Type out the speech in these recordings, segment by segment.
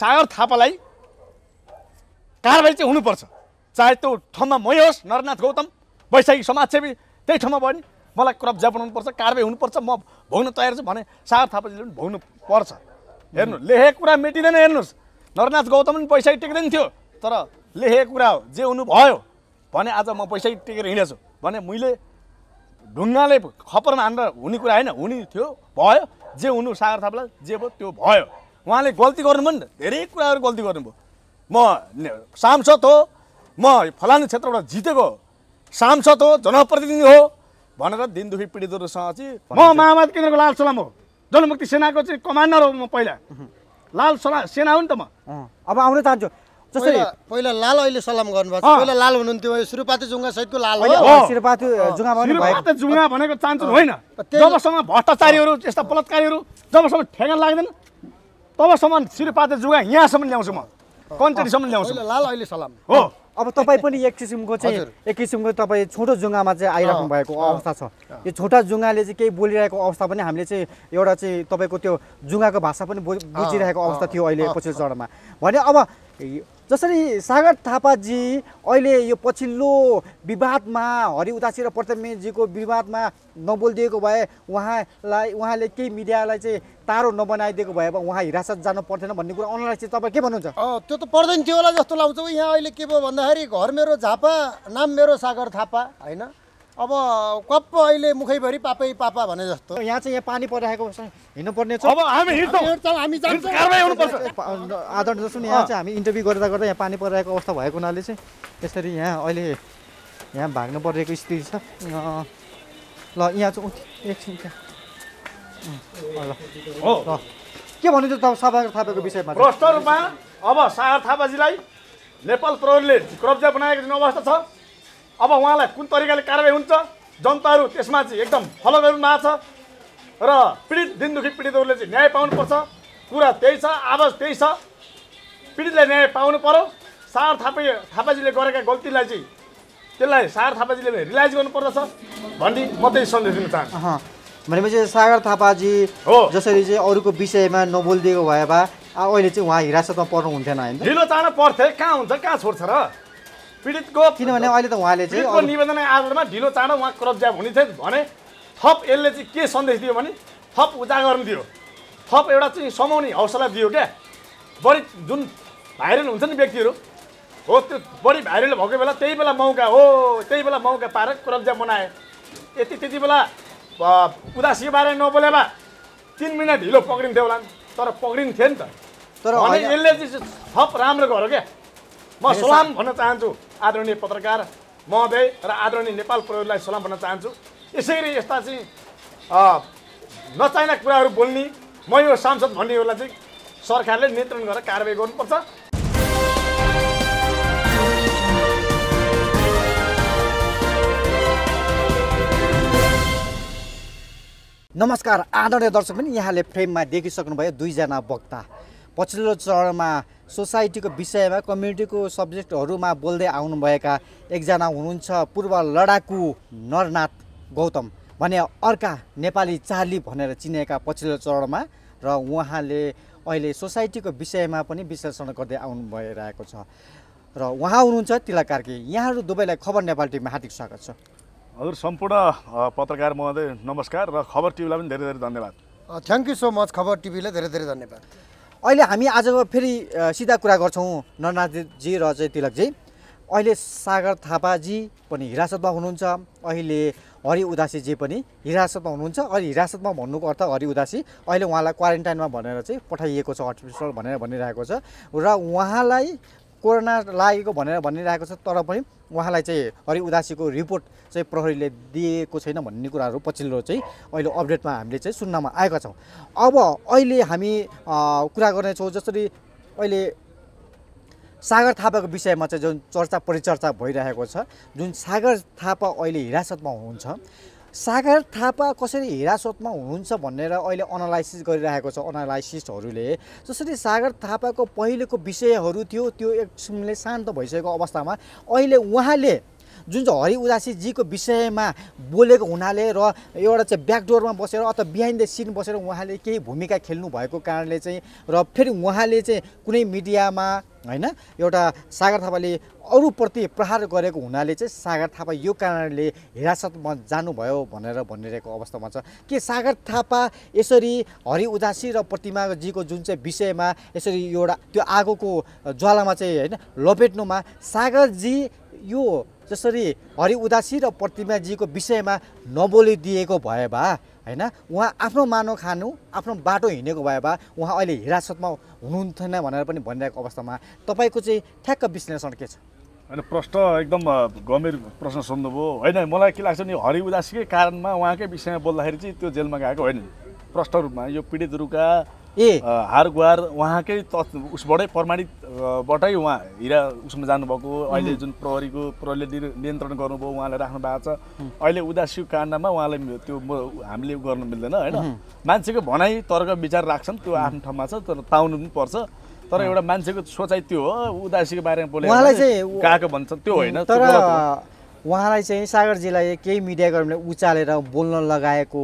सागर थापालाई कारवाही चाहिँ हुनुपर्छ चाहे त्यो ठाउँमा मै होस् नरनाथ गौतम वैशाखी समाजसेवी त्यही ठाउँमा भयो नि मलाई कब्जा हुनुपर्छ कारवाही हुनुपर्छ म भोग्न तयार छु भने सागर थापाजीले पनि भोग्नु पर्छ हेर्नु लेखेको कुरा मेटिँदैन हेर्नुहोस् नरनाथ गौतम पनि वैशाखी टेक्दैन थियो तर लेखेको कुरा हो जे हुनु भयो भने आज म वैशाखी टेकेर हिँडेछु भने मैले ढुङ्गाले खपरमा हानेर हुने कुरा होइन हुने थियो भयो जे हुनु सागर थापालाई जे भयो त्यो भयो उहाँले गल्ती गर्नुभयो नि त धेरै कुराहरू गल्ती गर्नुभयो म सांसद हो म फलानु क्षेत्रबाट जितेको सांसद हो जनप्रतिनिधि हो भनेर दिनदुखी पीडितहरूसँग चाहिँ म माओवादी केन्द्रको लाल सलाम हो जनमुक्ति सेनाको चाहिँ कमान्डर हो म पहिला लाल सलाम सेना हो नि त म अब आउन चाहन्छु पहिला लाल अहिले सलाम गर्नुभएको पहिला लाल हुनुहुन्थ्यो श्रीपाती जुङ्गा सहितको लाल श्रीपाती जुङ्गा जुङ्गा भनेको चाहन्छु होइन जबसम्म भ्रष्टाचारीहरू यस्ता बलात्कारीहरू जबसम्म ठेगा लाग्दैन तबसम्म सिरपाते जुगा यहाँसम्म ल्याउँछु म कन्ट्रीसम्म ल्याउँछु लाल अहिले सलाम हो अब तपाईँ पनि एक किसिमको चाहिँ एक किसिमको तपाईँ छोटो जुङ्गामा चाहिँ आइराख्नु भएको अवस्था छ यो छोटा जुङ्गाले चाहिँ केही बोलिरहेको अवस्था पनि हामीले चाहिँ एउटा चाहिँ तपाईँको त्यो जुङ्गाको भाषा पनि बुझिरहेको अवस्था थियो अहिले पछिल्लो चरणमा भने अब जसरी सागर थापाजी अहिले यो पछिल्लो विवादमा हरि उदासी र प्रतमेजीको विवादमा नबोलिदिएको भए उहाँलाई उहाँले केही मिडियालाई चाहिँ तारो नबनाइदिएको भए उहाँ हिरासत जानु पर्थेन भन्ने कुरा अनलाइन चाहिँ तपाईँ के भन्नुहुन्छ त्यो त पर्दैन थियो होला जस्तो लाउँछ यहाँ अहिले के भयो भन्दाखेरि घर मेरो झापा नाम मेरो सागर थापा होइन अब कप अहिले मुखैभरि पापै पापा भने जस्तो यहाँ चाहिँ यहाँ पानी परिरहेको हिँड्नुपर्ने छ अब हामी हामी आदर जस्तो यहाँ चाहिँ हामी इन्टरभ्यू गर्दा गर्दा यहाँ पानी परिरहेको अवस्था भएको हुनाले चाहिँ यसरी यहाँ अहिले यहाँ भाग्नु परेको स्थिति छ ल यहाँ चाहिँ एकछिन ल ल के भन्नुहुन्छ तपाईँ साभाकर थापाको विषयमा प्रष्ट रूपमा अब सागर थापाजीलाई नेपाल प्रहरीले कब्जा बनाएको जुन अवस्था छ अब उहाँलाई कुन तरिकाले कारवाही हुन्छ जनताहरू त्यसमा चाहिँ एकदम फलो भएको छ र पीडित दिनदुखी पीडितहरूले चाहिँ न्याय पाउनुपर्छ कुरा त्यही छ आवाज त्यही छ पीडितलाई न्याय पाउनु पर्यो सार थापा थापाजीले गरेका गल्तीलाई चाहिँ त्यसलाई सार थापाजीले रिलाइज गर्नुपर्दछ भन्ने म त्यही सन्देश दिन चाहन्छु भनेपछि सागर थापाजी हो जसरी चाहिँ अरूको विषयमा नबोलिदिएको भए भए अहिले चाहिँ उहाँ हिरासतमा पर्नु हुन्थेन होइन ढिलो चाँडो पर्थे कहाँ हुन्छ कहाँ छोड्छ र पीडितको किनभने अहिले त उहाँले चाहिँ निवेदन आधारमा ढिलो चाँडो उहाँ क्रपज्याप हुने थियो भने थप यसले चाहिँ के सन्देश दियो भने थप उजागर दियो थप एउटा चाहिँ समाउने हौसला दियो क्या बढी जुन भाइरल हुन्छ नि व्यक्तिहरू हो त्यो बढी भाइरल भएको बेला त्यही बेला मौका हो त्यही बेला मौका पारेर ज्याप बनाए यति त्यति बेला उदासी बारे नबोले भए तिन मिनट ढिलो पक्रिन्थ्यो होला तर पक्रिन्थ्यो नि त तर यसले चाहिँ थप राम्रो गर्यो क्या म सलाम भन्न चाहन्छु आदरणीय पत्रकार महोदय र आदरणीय नेपाल प्रहरीलाई सलाम भन्न चाहन्छु यसैले यस्ता चाहिँ नचाहिने कुराहरू बोल्ने म यो सांसद भन्नेहरूलाई चाहिँ सरकारले नियन्त्रण गरेर कारवाही गर्नुपर्छ नमस्कार आदरणीय दर्शक पनि यहाँले फ्रेममा देखिसक्नुभयो दुईजना वक्ता पछिल्लो चरणमा सोसाइटीको विषयमा कम्युनिटीको सब्जेक्टहरूमा बोल्दै आउनुभएका एकजना हुनुहुन्छ पूर्व लडाकु नरनाथ गौतम भने अर्का नेपाली चार्ली भनेर चिनेका पछिल्लो चरणमा र उहाँले अहिले सोसाइटीको विषयमा पनि विश्लेषण गर्दै आउनु भइरहेको छ र उहाँ हुनुहुन्छ तिलक कार्की यहाँहरू दुबईलाई खबर नेपाल टिभीमा हार्दिक स्वागत छ हजुर सम्पूर्ण पत्रकार महोदय नमस्कार र खबर टिभीलाई पनि धेरै धेरै धन्यवाद थ्याङ्क यू सो मच खबर टिभीलाई धेरै धेरै धन्यवाद अहिले हामी आज फेरि सिधा कुरा गर्छौँ ननाथजी र चाहिँ तिलकजी अहिले सागर थापाजी पनि हिरासतमा हुनुहुन्छ अहिले हरि उदासीजी पनि हिरासतमा हुनुहुन्छ अहिले हिरासतमा भन्नुको अर्थ हरि उदासी अहिले उहाँलाई क्वारेन्टाइनमा भनेर चाहिँ पठाइएको छ हस्पिटल भनेर भनिरहेको छ र उहाँलाई कोरोना लागेको भनेर भनिरहेको छ तर पनि उहाँलाई चाहिँ हरि उदासीको रिपोर्ट चाहिँ प्रहरीले दिएको छैन भन्ने कुराहरू पछिल्लो चाहिँ अहिले अपडेटमा हामीले चाहिँ सुन्नमा आएका छौँ अब अहिले हामी कुरा गर्नेछौँ जसरी अहिले सागर थापाको विषयमा चाहिँ जुन चर्चा परिचर्चा भइरहेको छ जुन सागर थापा अहिले हिरासतमा हुनुहुन्छ सागर थापा कसरी हिरासतमा हुनुहुन्छ भनेर अहिले अनालाइसिस गरिरहेको छ अनालाइसिस्टहरूले जसरी सागर थापाको पहिलेको विषयहरू थियो त्यो एक किसिमले शान्त भइसकेको अवस्थामा अहिले उहाँले जुन चाहिँ हरि उदासीजीको विषयमा बोलेको हुनाले र एउटा चाहिँ ब्याकडोरमा बसेर अथवा बिहाइन्ड द सिन बसेर उहाँले केही भूमिका खेल्नु भएको कारणले चाहिँ र फेरि उहाँले चाहिँ कुनै मिडियामा होइन एउटा सागर थापाले अरूप्रति प्रहार गरेको हुनाले चाहिँ सागर थापा यो कारणले हिरासतमा जानुभयो भनेर भनिरहेको अवस्थामा छ के सागर थापा यसरी हरि उदासी र प्रतिमाजीको जुन चाहिँ विषयमा यसरी एउटा त्यो आगोको ज्वालामा चाहिँ होइन लपेट्नुमा सागरजी यो जसरी हरि उदासी र प्रतिमाजीको विषयमा नबोलिदिएको भए भए होइन उहाँ आफ्नो मानो खानु आफ्नो बाटो हिँडेको भए भए उहाँ अहिले हिरासतमा हुनुहुन्थेन भनेर पनि भनिरहेको अवस्थामा तपाईँको चाहिँ ठ्याक्क विश्लेषण के छ होइन प्रश्न एकदम गम्भीर प्रश्न सोध्नुभयो होइन मलाई के लाग्छ नि हरि उदासीकै कारणमा उहाँकै विषयमा बोल्दाखेरि चाहिँ त्यो जेलमा गएको होइन प्रश्न रूपमा यो पीडितहरूका ए हार गुहार उहाँकै उसबाटै प्रमाणितबाटै उहाँ हिरा उसमा जानुभएको अहिले जुन प्रहरीको प्रहरीले नियन्त्रण गर्नुभयो उहाँले राख्नु भएको छ अहिले उदासीको काण्डमा उहाँलाई त्यो हामीले गर्नु मिल्दैन होइन मान्छेको भनाइ तर्क विचार राख्छन् त्यो आफ्नो ठाउँमा छ तर पाउनु पनि पर्छ तर एउटा मान्छेको सोचाइ त्यो हो उदासीको बारेमा बोले उहाँलाई चाहिँ भन्छ त्यो होइन तर उहाँलाई चाहिँ सागरजीलाई केही मिडियाकर्मीले उचालेर बोल्न लगाएको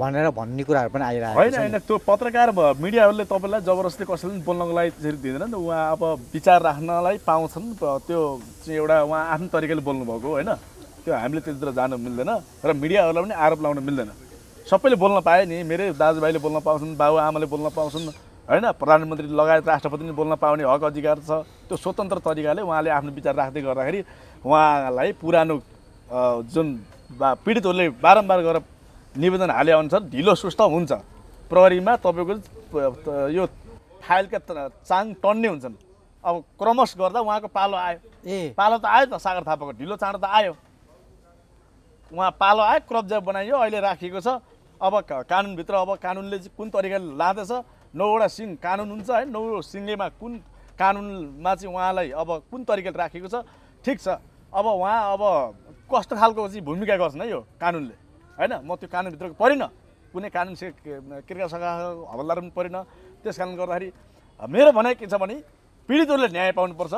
भनेर भन्ने कुराहरू पनि आइरहेको होइन होइन त्यो पत्रकार मिडियाहरूले तपाईँलाई जबरजस्ती कसैले पनि बोल्नको लागि त्यसरी दिँदैन उहाँ अब विचार राख्नलाई पाउँछन् त्यो चाहिँ एउटा उहाँ आफ्नो तरिकाले बोल्नुभएको होइन त्यो हामीले त्यतिर जानु मिल्दैन र मिडियाहरूलाई पनि आरोप लाउनु मिल्दैन सबैले बोल्न पाए नि मेरै दाजुभाइले बोल्न पाउँछन् बाबुआमाले बोल्न पाउँछन् होइन प्रधानमन्त्री लगायत राष्ट्रपतिले बोल्न पाउने हक अधिकार छ त्यो स्वतन्त्र तरिकाले उहाँले आफ्नो विचार राख्दै गर्दाखेरि उहाँलाई पुरानो जुन बा पीडितहरूले बारम्बार गरेर निवेदन हाले अनुसार ढिलो सुस्त हुन्छ प्रहरीमा तपाईँको यो फाइलका चाङ टन्ने हुन्छन् अब क्रमश गर्दा उहाँको पालो आयो ए पालो त आयो त सागर थापाको ढिलो चाँडो त आयो उहाँ पालो आयो क्रब्जा बनाइयो अहिले राखिएको छ अब कानुनभित्र अब कानुनले कुन तरिकाले लाँदैछ नौवटा सिङ कानुन हुन्छ है नौ सिङ्गेमा कुन कानुनमा चाहिँ उहाँलाई अब कुन तरिकाले राखेको छ ठिक छ अब उहाँ अब कस्तो खालको चाहिँ भूमिका गर्छ है यो कानुनले होइन म त्यो कानुनभित्रको परिनँ कुनै कानुन से क्रिका शाखाको हवलदार पनि परिनँ त्यस कारणले गर्दाखेरि मेरो भनाइ के छ भने पीडितहरूले न्याय पाउनुपर्छ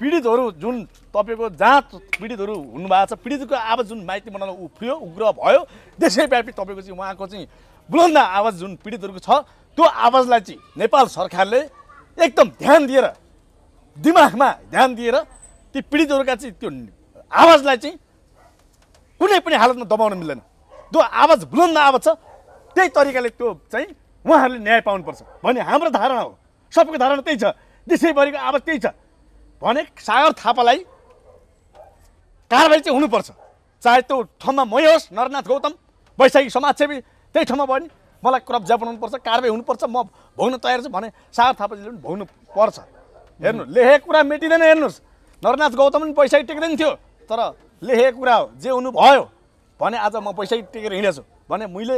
पीडितहरू जुन तपाईँको जहाँ पीडितहरू हुनुभएको छ पीडितको आवाज जुन माइती मनाउनु उफ्रियो उग्र भयो देशैव्यापी तपाईँको चाहिँ उहाँको चाहिँ बुलन्द आवाज जुन पीडितहरूको छ त्यो आवाजलाई चाहिँ नेपाल सरकारले एकदम ध्यान दिएर दिमागमा ध्यान दिएर ती पीडितहरूका चाहिँ त्यो आवाजलाई चाहिँ कुनै पनि हालतमा दबाउन मिल्दैन त्यो आवाज बुलन्द आवाज छ त्यही तरिकाले त्यो चाहिँ उहाँहरूले न्याय पाउनुपर्छ भन्ने हाम्रो धारणा हो सबैको धारणा त्यही छ देशैभरिको आवाज त्यही छ भने सागर थापालाई कारवाही चाहिँ हुनुपर्छ चाहे त्यो ठाउँमा मै होस् नरनाथ गौतम वैशाखी समाजसेवी त्यही ठाउँमा भयो नि मलाई कब्जा बनाउनुपर्छ कारवाही हुनुपर्छ म भोग्न तयार छु भने सार थापाजीले पनि भोग्नु पर्छ हेर्नु लेखेको कुरा मेटिँदैन हेर्नुहोस् नरनाथ गौतम पनि पैसा टेक्दैन थियो तर लेखेको कुरा हो जे हुनु भयो भने आज म पैसा टेकेर हिँडेछु भने मैले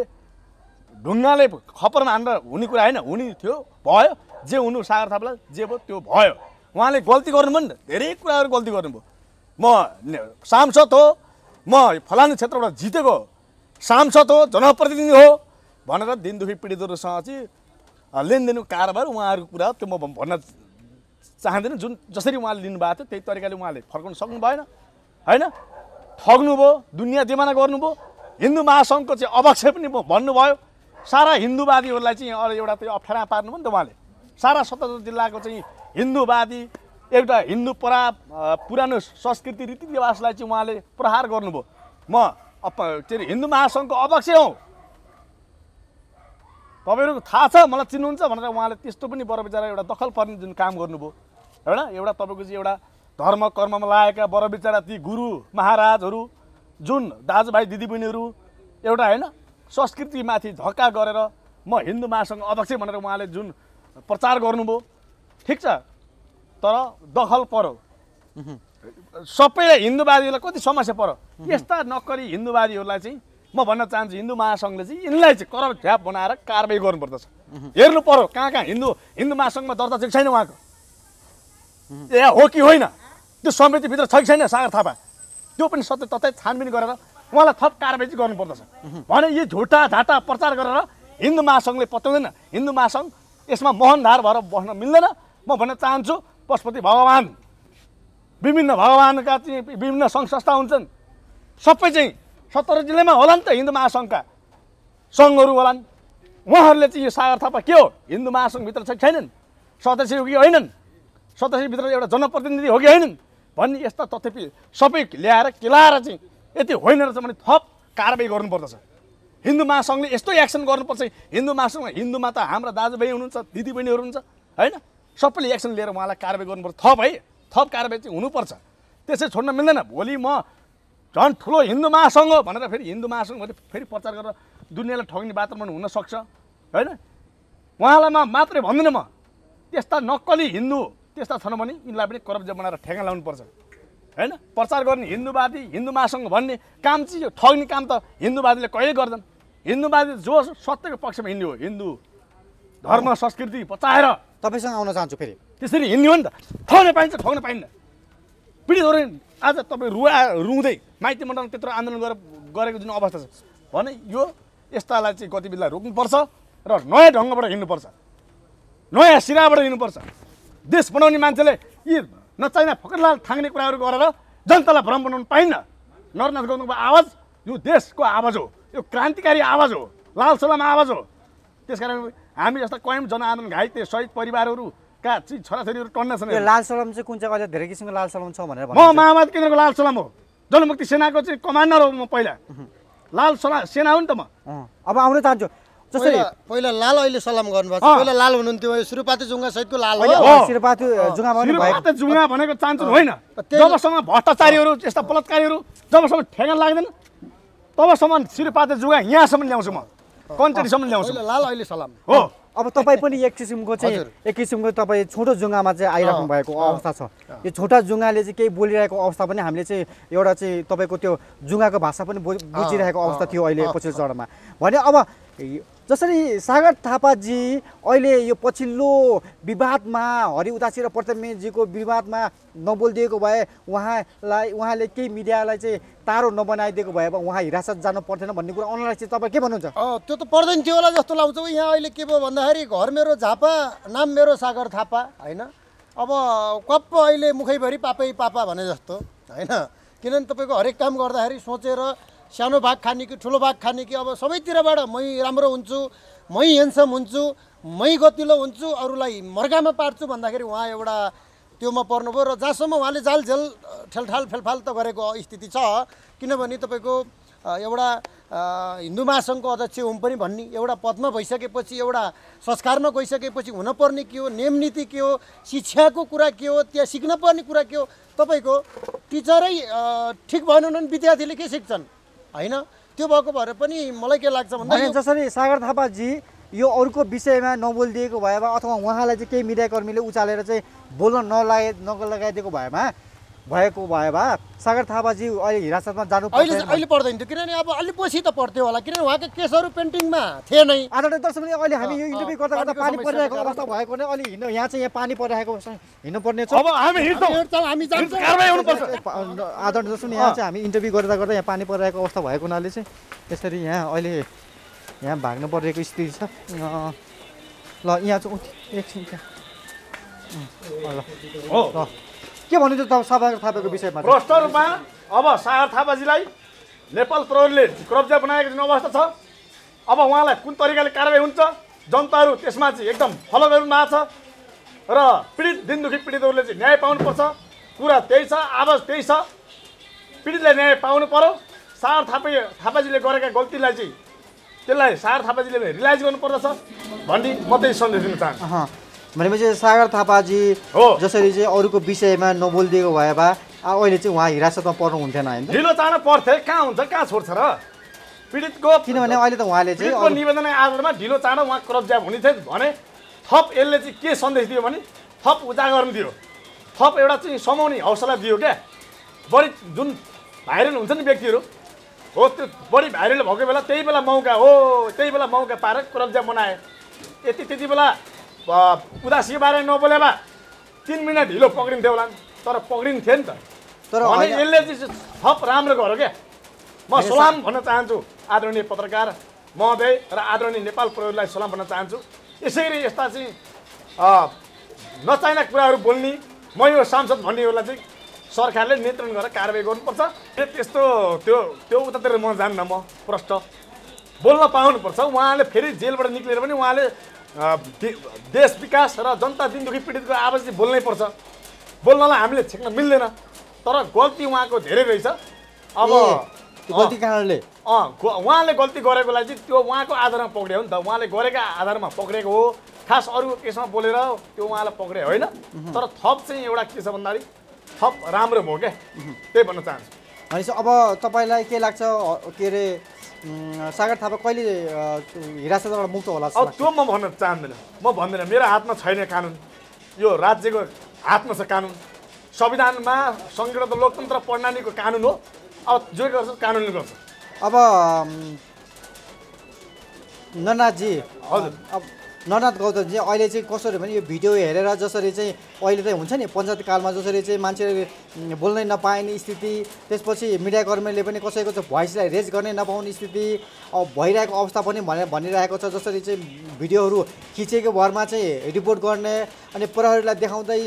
ढुङ्गाले खपरमा हानेर हुने कुरा होइन हुने थियो भयो जे हुनु सागर थापालाई जे भयो त्यो भयो उहाँले गल्ती गर्नुभयो नि धेरै कुराहरू गल्ती गर्नुभयो म सांसद हो म फलानु क्षेत्रबाट जितेको सांसद हो जनप्रतिनिधि हो भनेर दिनदुखी पीडितहरूसँग चाहिँ लेनदेनको कारोबार उहाँहरूको कुरा त्यो म भन्न चाहँदिनँ जुन जसरी उहाँले लिनुभएको थियो त्यही तरिकाले उहाँले फर्काउनु सक्नु भएन होइन ठग्नुभयो दुनियाँ जिमाना गर्नुभयो हिन्दू महासङ्घको चाहिँ अवक्ष पनि भन्नुभयो सारा हिन्दूवादीहरूलाई चाहिँ एउटा त्यो अप्ठ्यारा पार्नु नि त उहाँले सारा सतहत्तर जिल्लाको चाहिँ हिन्दूवादी एउटा हिन्दू परा पुरानो संस्कृति रीतिरिवाजलाई चाहिँ उहाँले प्रहार गर्नुभयो म अप के अरे हिन्दू महासङ्घको अध्यक्ष हौ तपाईँहरूको थाहा छ मलाई चिन्नुहुन्छ भनेर उहाँले त्यस्तो पनि बर एउटा दखल पर्ने जुन काम गर्नुभयो होइन एउटा तपाईँको चाहिँ एउटा धर्म कर्ममा लागेका बर विचारा ती गुरु महाराजहरू जुन दाजुभाइ दिदीबहिनीहरू एउटा होइन संस्कृतिमाथि धक्का गरेर म हिन्दू महासङ्घ अध्यक्ष भनेर उहाँले जुन प्रचार गर्नुभयो ठिक छ तर दखल परो सबैलाई हिन्दूवादीहरूलाई कति समस्या पर यस्ता नक्करी हिन्दूवादीहरूलाई चाहिँ म भन्न चाहन्छु हिन्दू महासङ्घले चाहिँ यिनलाई चाहिँ करप झ्याप बनाएर कारवाही गर्नुपर्दछ हेर्नु पर्यो कहाँ कहाँ हिन्दू हिन्दू महासङ्घमा दर्ता चाहिँ छैन उहाँको ए हो कि होइन त्यो समितिभित्र छ कि छैन सागर थापा त्यो पनि सत्य तथ्य छानबिन गरेर उहाँलाई थप कारवाही चाहिँ गर्नुपर्दछ भने यी झुटा झाटा प्रचार गरेर हिन्दू महासङ्घले पत्याउँदैन हिन्दू महासङ्घ यसमा मोहनधार भएर बस्न मिल्दैन म भन्न चाहन्छु पशुपति भगवान् विभिन्न भगवान्का चाहिँ विभिन्न सङ्घ संस्था हुन्छन् सबै चाहिँ सत्र जिल्लामा होला नि त हिन्दू महासङ्घका सङ्घहरू होलान् उहाँहरूले चाहिँ यो सागर थापा के हो हिन्दू महासङ्घभित्र कि छैनन् सदस्य हो कि होइनन् सदस्यभित्र एउटा जनप्रतिनिधि हो कि होइनन् भन्ने यस्ता तथ्य सबै ल्याएर केलाएर चाहिँ यति होइन रहेछ भने थप कारवाही गर्नुपर्दछ हिन्दू महासङ्घले यस्तो एक्सन गर्नुपर्छ हिन्दू महासङ्घमा हिन्दूमा त हाम्रा दाजुभाइ हुनुहुन्छ दिदीबहिनीहरू हुनुहुन्छ होइन सबैले एक्सन लिएर उहाँलाई कारवाही गर्नुपर्छ थप है थप कारवाही चाहिँ हुनुपर्छ त्यसै छोड्न मिल्दैन भोलि म झन् ठुलो हिन्दू महासङ्घ हो भनेर फेरि हिन्दू महासङ्घ भनेर फेरि प्रचार गरेर दुनियाँलाई ठग्ने वातावरण हुनसक्छ होइन उहाँलाई म मात्रै भन्दिनँ म त्यस्ता नक्कली हिन्दू त्यस्ता छन् भने यिनलाई पनि करब्जा बनाएर ठेगा लाउनुपर्छ होइन प्रचार गर्ने हिन्दूवादी हिन्दू महासङ्घ भन्ने काम चाहिँ यो ठग्ने काम त हिन्दूवादीले कहिले गर्दैन हिन्दूवादी जो सत्यको पक्षमा हिँड्ने हो हिन्दू धर्म संस्कृति बचाएर तपाईँसँग आउन चाहन्छु फेरि त्यसरी हिँड्ने हो नि त ठग्न पाइन्छ ठग्न पाइन्न पीडितहरू आज तपाईँ रुवा रुँदै माइती मण्डलमा त्यत्रो आन्दोलन गरेर गरेको जुन अवस्था छ भने यो यस्तालाई चाहिँ गतिविधिलाई रोक्नुपर्छ र नयाँ ढङ्गबाट हिँड्नुपर्छ नयाँ सिराबाट हिँड्नुपर्छ देश बनाउने मान्छेले यी नचाहिना फकरलाल थाङ्ने कुराहरू गरेर जनतालाई भ्रम बनाउनु पाइन्न नरनाथ गौतमको आवाज यो देशको आवाज हो यो क्रान्तिकारी आवाज हो लाल सलाम आवाज हो त्यस हामी जस्ता कयौँ जनआन्दोलन घाइते शहीद परिवारहरू कहाँ छोराछोरीहरू टन्ना छन् लाल सलाम चाहिँ कुन चाहिँ अझ धेरै किसिमको लाल सलाम छ भनेर म माओवादी केन्द्रको लाल सलाम हो जनमुक्ति सेनाको चाहिँ कमान्डर हो म पहिला लाल सला सेना हो नि त म अब आउन चाहन्छु जस्तै पहिला लाल अहिले सलाम गर्नुभएको पहिला लाल हुनुहुन्थ्यो सुरुपाती जुङ्गा सहितको लाल सुरुपाती जुङ्गा जुङ्गा भनेको चान्स होइन जबसम्म भ्रष्टाचारीहरू यस्ता बलात्कारीहरू जबसम्म ठेगान लाग्दैन तबसम्म सिरुपाते जुगा यहाँसम्म ल्याउँछु म कन्ट्रीसम्म ल्याउँछु लाल अहिले सलाम हो अब तपाईँ पनि एक किसिमको चाहिँ एक किसिमको तपाईँ छोटो जुङ्गामा चाहिँ आइराख्नु भएको अवस्था छ यो छोटा जुङ्गाले चाहिँ केही बोलिरहेको अवस्था पनि हामीले चाहिँ एउटा चाहिँ तपाईँको त्यो जुङ्गाको भाषा पनि बुझिरहेको अवस्था थियो अहिले पछिल्लो चरणमा भने अब जसरी सागर थापाजी अहिले यो पछिल्लो विवादमा हरि उदासी र प्रतमेजीको विवादमा नबोलिदिएको भए उहाँलाई उहाँले केही मिडियालाई चाहिँ तारो नबनाइदिएको भए उहाँ हिरासत जानु पर्दैन भन्ने कुरा अनलाई चाहिँ तपाईँ के भन्नुहुन्छ त्यो त पर्दैन थियो होला जस्तो लाउँछ यहाँ अहिले के भयो भन्दाखेरि घर मेरो झापा नाम मेरो सागर थापा होइन अब कप्प अहिले मुखैभरि पापै पापा भने जस्तो होइन किनभने तपाईँको हरेक काम गर्दाखेरि सोचेर सानो भाग खाने कि ठुलो भाग खाने कि अब सबैतिरबाट मै राम्रो हुन्छु मै हेन्सम हुन्छु मै गतिलो हुन्छु अरूलाई मर्गामा पार्छु भन्दाखेरि उहाँ एउटा त्योमा पर्नुभयो र जहाँसम्म उहाँले जालझेल ठेलठाल फेलफाल त गरेको स्थिति छ किनभने तपाईँको एउटा हिन्दू महासङ्घको अध्यक्ष हुँ पनि भन्ने एउटा पदमा भइसकेपछि एउटा संस्कारमा गइसकेपछि हुनपर्ने के हो नियम नीति के हो शिक्षाको कुरा के हो त्यहाँ सिक्न पर्ने कुरा के हो तपाईँको टिचरै ठिक भएन भने विद्यार्थीले के सिक्छन् होइन त्यो भएको भएर पनि मलाई के लाग्छ भन्दा जसरी सागर थापाजी यो अरूको विषयमा नबोलिदिएको भएमा अथवा उहाँलाई चाहिँ केही मिडियाकर्मीले उचालेर चाहिँ बोल्न नलाए नलगाइदिएको भएमा भएको भए भए सागर थापाजी अहिले हिरासतमा जानु अहिले अहिले पर्दैन थियो किनभने अब अलि पछि त पर्थ्यो होला किनभने उहाँको केसहरू पेन्टिङमा थिएन थिएनै दस दर्शक अहिले हामी यो इन्टरभ्यू गर्दा गर्दा पानी परिरहेको अवस्था भएको नै अलि हिँड्नु यहाँ चाहिँ यहाँ पानी परिरहेको हिँड्नुपर्ने छ अब हामी हामी दस दर्शक यहाँ चाहिँ हामी इन्टरभ्यू गर्दा गर्दा यहाँ पानी परिरहेको अवस्था भएको हुनाले चाहिँ यसरी यहाँ अहिले यहाँ भाग्नु परिरहेको स्थिति छ ल यहाँ चाहिँ एकछिन त्यहाँ ल के भन्नु सागर थापाको विषयमा प्रष्ट रूपमा अब सागर थापाजीलाई नेपाल प्रहरीले कब्जा बनाएको जुन अवस्था छ अब उहाँलाई कुन तरिकाले कारवाही हुन्छ जनताहरू त्यसमा चाहिँ एकदम फलो भएको छ र पीडित दिनदुखी पीडितहरूले चाहिँ न्याय पाउनुपर्छ कुरा त्यही छ आवाज त्यही छ पीडितलाई न्याय पाउनु पर्यो सार थापा थापाजीले गरेका गल्तीलाई चाहिँ त्यसलाई सार थापाजीले रिलाइज गर्नुपर्दछ भन्ने म त्यही सन्देश दिन चाहन्छु भनेपछि सागर थापाजी हो जसरी चाहिँ अरूको विषयमा नबोलिदिएको भए भए अहिले चाहिँ उहाँ हिरासतमा पर्नु हुन्थेन होइन ढिलो चाँडो पर्थे कहाँ हुन्छ कहाँ छोड्छ र पीडितको किनभने अहिले त उहाँले चाहिँ निवेदन आधारमा ढिलो चाँडो उहाँ क्रब्जा हुने थियो भने थप यसले चाहिँ के सन्देश दियो भने थप उजागरण दियो थप एउटा चाहिँ समाउने हौसला दियो क्या बढी जुन भाइरल हुन्छ नि व्यक्तिहरू हो त्यो बढी भाइरल भएको बेला त्यही बेला मौका हो त्यही बेला मौका पाएर क्रब्जा बनाए यति त्यति बेला उदासी बारे नबोले भए तिन मिनट ढिलो पक्रिन्थ्यो होला नि तर पक्रिन्थ्यो नि त तर यसले चाहिँ थप राम्रो गर्यो क्या म सलाम भन्न चाहन्छु आदरणीय पत्रकार महोदय र आदरणीय नेपाल प्रहरीलाई सलाम भन्न चाहन्छु यसरी यस्ता चाहिँ नचाहिने कुराहरू बोल्ने म यो सांसद भन्नेहरूलाई चाहिँ सरकारले नियन्त्रण गरेर कारवाही गर्नुपर्छ त्यस्तो त्यो त्यो उतातिर म जान्न म प्रष्ट बोल्न पाउनुपर्छ उहाँले फेरि जेलबाट निक्लेर पनि उहाँले देश विकास र जनता दिनदुखी पीडितको आवाज चाहिँ बोल्नै पर्छ बोल्नलाई हामीले छेक्न मिल्दैन तर गल्ती उहाँको धेरै रहेछ अब गल्ती कारणले उहाँले गल्ती गरेकोलाई चाहिँ त्यो उहाँको आधारमा पक्रियो नि त उहाँले गरेका आधारमा पक्रिएको हो खास अरू केसमा बोलेर त्यो उहाँलाई पक्रे होइन तर थप चाहिँ एउटा के छ भन्दाखेरि थप राम्रो भयो क्या त्यही भन्न चाहन्छु भनेपछि अब तपाईँलाई के लाग्छ के अरे सागर थापा कहिले हिरासतबाट मुक्त होला त्यो म भन्न चाहँदैन म भन्दिनँ मेरो हातमा छैन कानुन यो राज्यको हातमा छ कानुन संविधानमा सङ्घीकृत लोकतन्त्र प्रणालीको कानुन हो अब जो गर्छ कानुनले गर्छ अब ननाथजी हजुर अब ननाथ गौतमजी अहिले चाहिँ कसरी भने यो भिडियो हेरेर जसरी चाहिँ अहिले चाहिँ हुन्छ नि कालमा जसरी चाहिँ मान्छे बोल्नै नपाइने स्थिति त्यसपछि मिडियाकर्मीले पनि कसैको चाहिँ भोइसलाई रेज गर्नै नपाउने स्थिति अब भइरहेको अवस्था पनि भने भनिरहेको छ जसरी चाहिँ भिडियोहरू खिचेको भरमा चाहिँ रिपोर्ट गर्ने अनि प्रहरीलाई देखाउँदै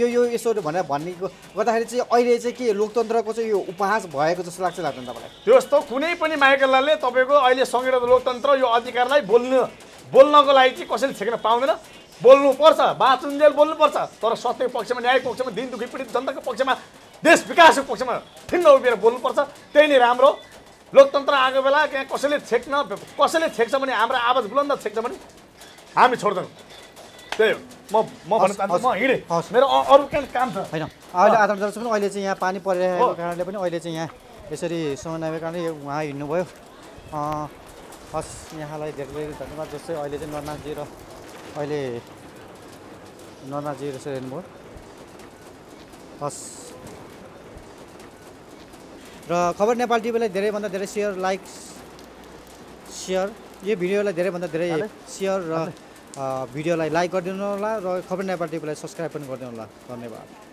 यो यो यसो भनेर भन्ने गर्दाखेरि चाहिँ अहिले चाहिँ के लोकतन्त्रको चाहिँ यो उपहास भएको जस्तो लाग्छ लाग्दैन तपाईँलाई त्यस्तो कुनै पनि माइकेलाले तपाईँको अहिले सङ्घीय लोकतन्त्र यो अधिकारलाई बोल्न बोल्नको लागि चाहिँ कसैले छेक्न पाउँदैन बोल्नुपर्छ बाचुन्जेल बोल्नुपर्छ तर सत्य पक्षमा न्याय पक्षमा दिन दुखी पीडित जनताको पक्षमा देश विकासको पक्षमा ठिङ्ग उभिएर बोल्नुपर्छ त्यही नै राम्रो लोकतन्त्र आएको बेला त्यहाँ कसैले छेक्न कसैले छेक्छ भने हाम्रो आवाज बुलन्द छेक्छ भने हामी छोड्दैनौँ त्यही हो म म भन्न चाहन्छु म हिँडेँ हस् मेरो अरू काम छ होइन अहिले आधार पनि अहिले चाहिँ यहाँ पानी परिरहेको कारणले पनि अहिले चाहिँ यहाँ यसरी समन्वयको कारणले उहाँ हिँड्नुभयो हस् यहाँलाई धेरै धेरै धन्यवाद जस्तै अहिले चाहिँ नर्नाथजी र अहिले ननाजी रेस्टुरेन्ट मोड हस् र खबर नेपाल टिभीलाई धेरैभन्दा धेरै सेयर लाइक सेयर यो भिडियोलाई धेरैभन्दा धेरै सेयर र भिडियोलाई लाइक गरिदिनु होला र खबर नेपाल टिभीलाई सब्सक्राइब पनि गरिदिनु होला धन्यवाद